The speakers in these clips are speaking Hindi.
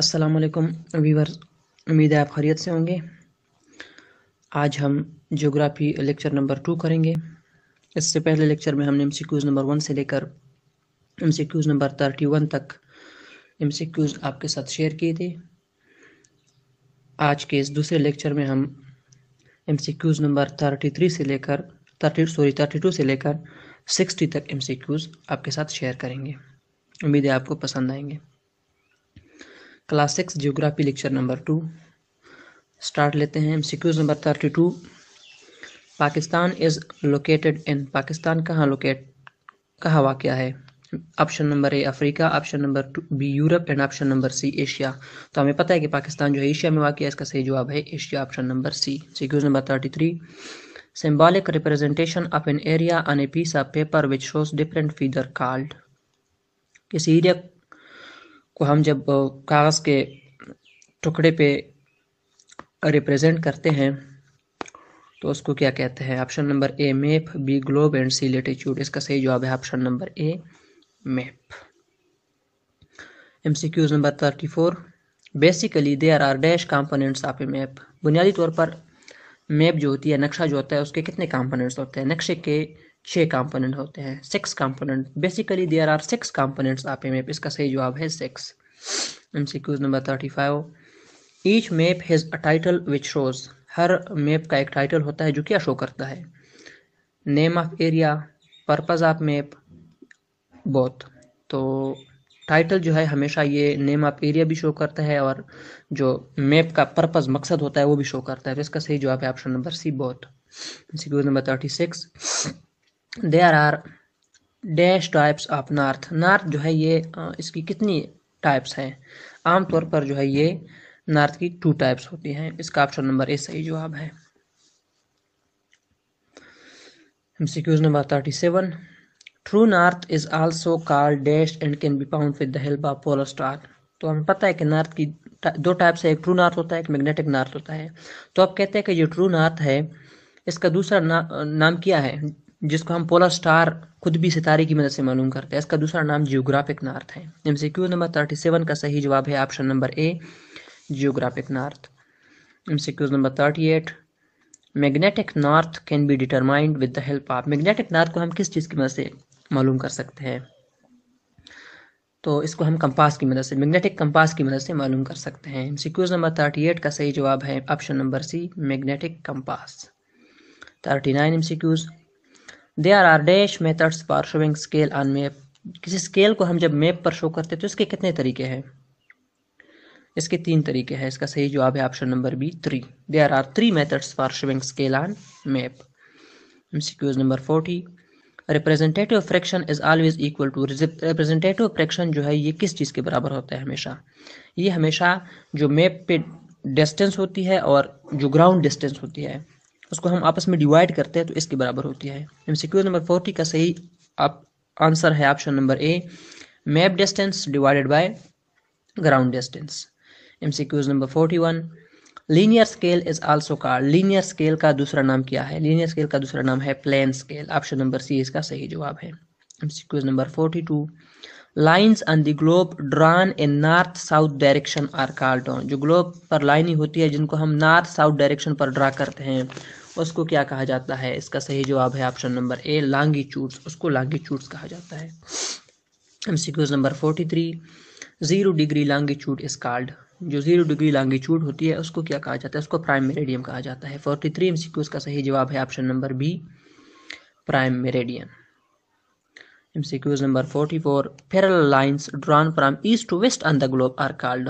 अस्सलाम वालेकुम वीवर्स उम्मीद है आप खैरियत से होंगे आज हम ज्योग्राफी लेक्चर नंबर टू करेंगे इससे पहले लेक्चर में हमने M C Qs number one से लेकर M C Qs number thirty one तक एम सी क्यूज़ आपके साथ शेयर किए थे आज के इस दूसरे लेक्चर में हम M C Qs number thirty three से लेकर थर्टी सॉरी थर्टी टू से लेकर सिक्सटी तक एम सी क्यूज़ आपके साथ शेयर करेंगे उम्मीद है आपको पसंद आएंगे classics geography lecture number two start लेते हैं MCQs number thirty two Pakistan is located in Pakistan कहाँ लोकेट कहाँ वाक़ है option number A Africa option number B Europe and option number C Asia तो हमें पता है कि पाकिस्तान जो है एशिया में वाक़ है इसका सही जवाब है Asia option number C CQs number thirty three symbolic representation of an area on a piece of paper which shows different feature called किसी एरिया को हम जब कागज़ के टुकड़े पे रिप्रेजेंट करते हैं तो उसको क्या कहते हैं option number A map B globe and C latitude इसका सही जवाब है option number A map Qs number thirty four basically there are dash components of a map बुनियादी तौर पर मैप जो होती है नक्शा जो होता है उसके कितने कॉम्पोनेंट्स होते हैं नक्शे के छः कंपोनेंट होते हैं six component basically there are six components आप मैप इसका सही जवाब है six M C Qs number thirty five each map has a title which shows हर मैप का एक टाइटल होता है जो क्या शो करता है name of area purpose of map both तो टाइटल जो है हमेशा ये नेम ऑफ एरिया भी शो करता है और जो मैप का पर्पज़ मकसद होता है वो भी शो करता है तो इसका सही जवाब है option number C both Qs number thirty six there are dash types of north north जो है ये इसकी कितनी टाइप्स हैं आमतौर पर जो है ये नार्थ की टू टाइप्स होती हैं इसका ऑप्शन नंबर ए सही जवाब है MCQs number thirty seven true north is also called dash and can be found with the help of polar star तो हमें पता है कि नार्थ की दो टाइप्स है एक ट्रू नार्थ होता है एक मैग्नेटिक नार्थ होता है तो आप कहते हैं कि जो ट्रू नार्थ है इसका दूसरा ना, नाम क्या है जिसको हम पोलर स्टार खुद भी सितारे की मदद से मालूम करते हैं इसका दूसरा नाम जियोग्राफिक नार्थ है MCQ number thirty seven का सही जवाब है option number A geographic north MCQs number thirty eight magnetic north can be determined with the help of magnetic north को हम किस चीज़ की मदद से मालूम कर सकते हैं तो इसको हम कंपास की मदद से मैग्नेटिक कंपास की मदद से मालूम कर सकते हैं एमसीक्यूज नंबर थर्टी एट का सही जवाब है option number C magnetic compass thirty nine MCQs there are dash methods for showing scale on map किसी स्केल को हम जब मैप पर शो करते हैं तो इसके कितने तरीके हैं इसके तीन तरीके हैं इसका सही जवाब है option number B three they are three methods for showing scale on map MCQs number forty representative fraction is always equal to representative fraction जो है ये किस चीज़ के बराबर होता है हमेशा ये हमेशा जो मैप पे डिस्टेंस होती है और जो ग्राउंड डिस्टेंस होती है उसको हम आपस में डिवाइड करते हैं तो इसके बराबर होती है एमसीक्यू नंबर फोर्टी का सही आप आंसर है option number A map distance divided by ground ground distance. Number forty one linear scale is also का लीनियर स्केल का दूसरा नाम क्या है लीनियर स्केल का दूसरा नाम है plane scale option number C इसका सही जवाब है MCQs number forty two lines on the globe drawn in north south direction are called जो ग्लोब पर लाइनें होती है जिनको हम नॉर्थ साउथ डायरेक्शन पर ड्रा करते हैं उसको क्या कहा जाता है इसका सही जवाब है ऑप्शन नंबर ए चूट्स उसको लांगीचूड्स कहा जाता है M C Qs number forty three zero degree longitude is called जो जीरो डिग्री चूट होती है उसको क्या कहा जाता है उसको प्राइम मेरेडियम कहा जाता है फोर्टी थ्री एम का सही जवाब है option number B prime meridian M C Qs number forty four parallel lines drawn from east to west on the globe are called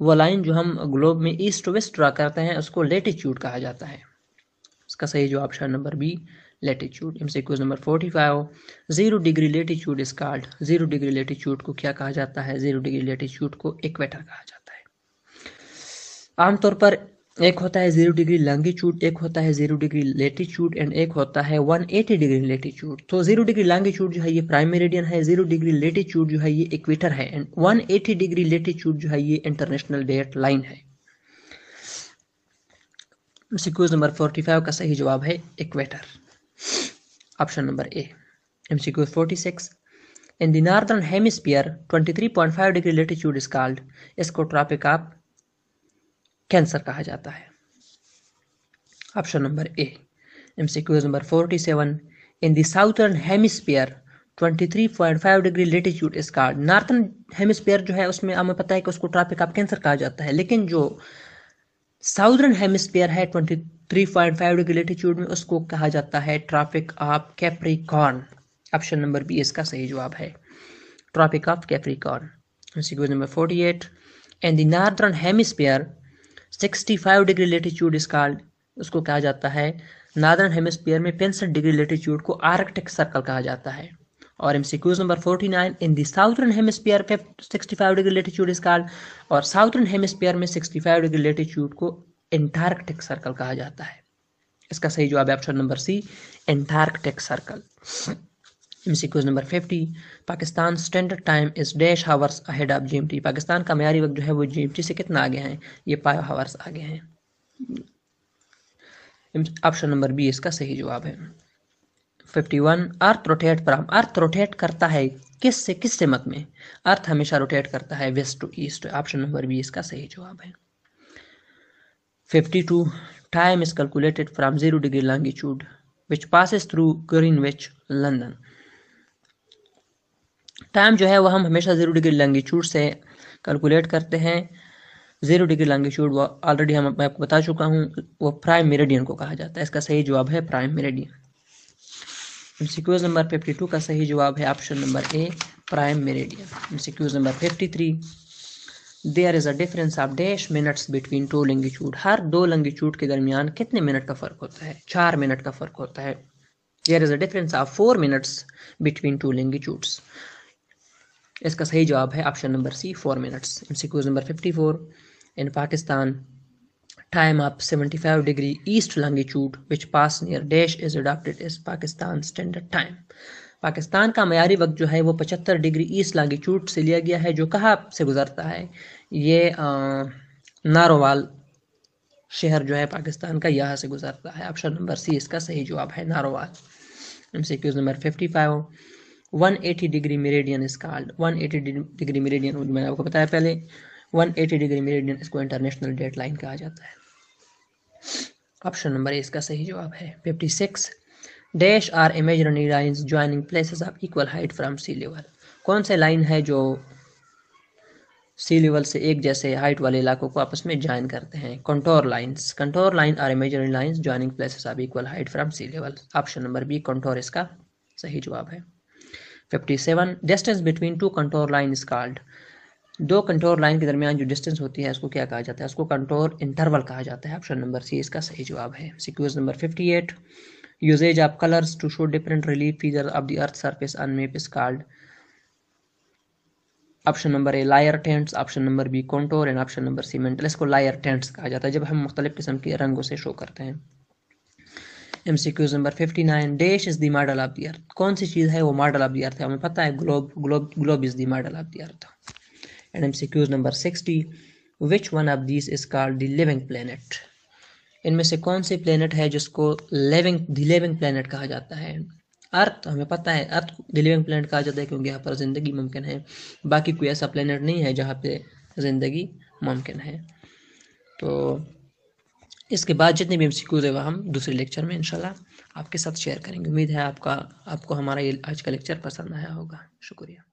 वो लाइन जो हम ग्लोब में ईस्ट टू वेस्ट ड्रा करते हैं उसको लेटीच्यूड कहा जाता है इसका सही जो option number B latitude MCQs number forty five zero degree latitude is called zero degree latitude को क्या कहा जाता है जीरो डिग्री लेटीट्यूड को इक्वेटर कहा जाता है आमतौर पर एक होता है जीरो डिग्री लॉन्गिट्यूड एक होता है जीरो डिग्री लेटीट्यूड एंड एक होता है वन एटी डिग्री लेटीट्यूड तो जीरो डिग्री लॉन्गिट्यूड जो है ये प्राइम मेरिडियन है जीरो डिग्री लेटीट्यूड जो है ये इक्वेटर है and one eighty degree latitude जो है ये इंटरनेशनल डेट लाइन है एमसीक्यूज नंबर फोर्टी फाइव का सही जवाब है equator option number A MCQ 46 in the northern hemisphere 23.5 degree latitude is called इसको ट्रॉपिक ऑफ कैंसर कहा जाता है option number A MCQs number 47 in the southern hemisphere 23.5 degree latitude इसका नॉर्थन हेमिस्फीयर जो है उसमें हमें पता है कि उसको ट्रॉपिक ऑफ कैंसर कहा जाता है लेकिन जो साउदर्न हेमिस्फीयर है 23.5 डिग्री लेटीट्यूड में उसको कहा जाता है tropic of capricorn option number B इसका सही जवाब है tropic of capricorn MCQs number 48 and the northern hemisphere 65 degree latitude is called उसको कहा जाता है नॉर्दर्न हेमिस्फीयर में पैंसठ डिग्री लेटीट्यूड को आर्कटिक सर्कल कहा जाता है और M C Qs number forty nine in the southern hemisphere पे five degree latitude is called और साउथर्न हेमस्पियर में सिक्सटी फाइव डिग्री लेटीट्यूड को एंटार्कटिक सर्कल कहा जाता है इसका सही जवाब है option number C antarctic circle MCQs number 50 Pakistan standard time is dash hours ahead of GMT Pakistan का मयारी वक्त जो है वो जीएमटी से कितना आगे हैं ये फाइव हावर्स आगे हैं ऑप्शन नंबर बी इसका सही जवाब है 51 earth rotate from earth rotate करता है किस से किस से मत में अर्थ हमेशा रोटेट करता है west to east option number B इसका सही जवाब है 52 time is calculated from zero degree longitude which passes through Greenwich London time जो है वह हम हमेशा ज़ीरो डिग्री लॉन्गिट्यूड से कैलकुलेट करते हैं ज़ीरो डिग्री लॉन्गिट्यूड वो ऑलरेडी हम मैं आपको बता चुका हूँ वो प्राइम मेरेडियन को कहा जाता है इसका सही जवाब है प्राइम मेरेडियन एमसीक्यूज नंबर 52 का सही जवाब है option number A prime meridian MCQs number 53 there is a difference of dash minutes between two longitude हर दो लंगीच्यूड के दरमियान कितने मिनट का फ़र्क होता है चार मिनट का फ़र्क होता है there is a difference of four minutes between two longitudes इसका सही जवाब है option number C four minutes MCQs number 54 in Pakistan time up 75 degree east longitude which pass near dash is adopted as Pakistan standard time. Pakistan का मैारी वक्त जो है वो 75 डिग्री ईस्ट लॉन्गिट्यूड से लिया गया है जो कहाँ से गुजरता है ये नारोवाल शहर जो है पाकिस्तान का यहाँ से गुजरता है ऑप्शन नंबर सी इसका सही जवाब है Narowal M number fifty five one eighty degree meridian is called one eighty degree meridian मैंने आपको बताया पहले वन एटी डिग्री मेरेडियन इसको इंटरनेशनल डेट लाइन कहा जाता है ऑप्शन नंबर ए इसका सही जवाब है fifty six dash are imaginary line joining places of equal height from sea level कौन सा लाइन है जो सी लेवल से एक जैसे हाइट वाले इलाकों को आपस में ज्वाइन करते हैं contour lines contour line are imaginary lines joining places of equal height from sea level option number B contour इसका सही जवाब है 57 distance between two contour line is called दो कंट्रोल लाइन के दरमियान जो डिस्टेंस होती है उसको क्या कहा जाता है उसको कंट्रोल इंटरवल कहा जाता है ऑप्शन नंबर सी इसका सही जवाब है MCQs number fifty eight uses of colours to show different relief feature of the earth surface on map is called option number A layer tints option number B contour and option number C mental इसको लायर टेंट्स कहा जाता है जब हम मुख्तलिफ किस्म के रंगों से शो करते हैं M C Qs number fifty nine dash is the model of the earth कौन सी चीज़ है वो मॉडल ऑफ दी अर्थ है हमें पता है globe globe globe is the model of the earth and MCQs number 60 which one of these is called the living planet इनमें से कौन से प्लेनेट है जिसको लिविंग द लिविंग प्लेनेट कहा जाता है अर्थ हमें पता है अर्थ द लिविंग प्लेनेट कहा जाता है क्योंकि यहाँ पर ज़िंदगी मुमकिन है बाकी कोई ऐसा प्लेनेट नहीं है जहाँ पे ज़िंदगी मुमकिन है तो इसके बाद जितने भी एम सी क्यूज़ है वह हम दूसरे लेक्चर में इंशाल्लाह आपके साथ शेयर करेंगे उम्मीद है आपका आपको हमारा ये आज का लेक्चर पसंद आया होगा शुक्रिया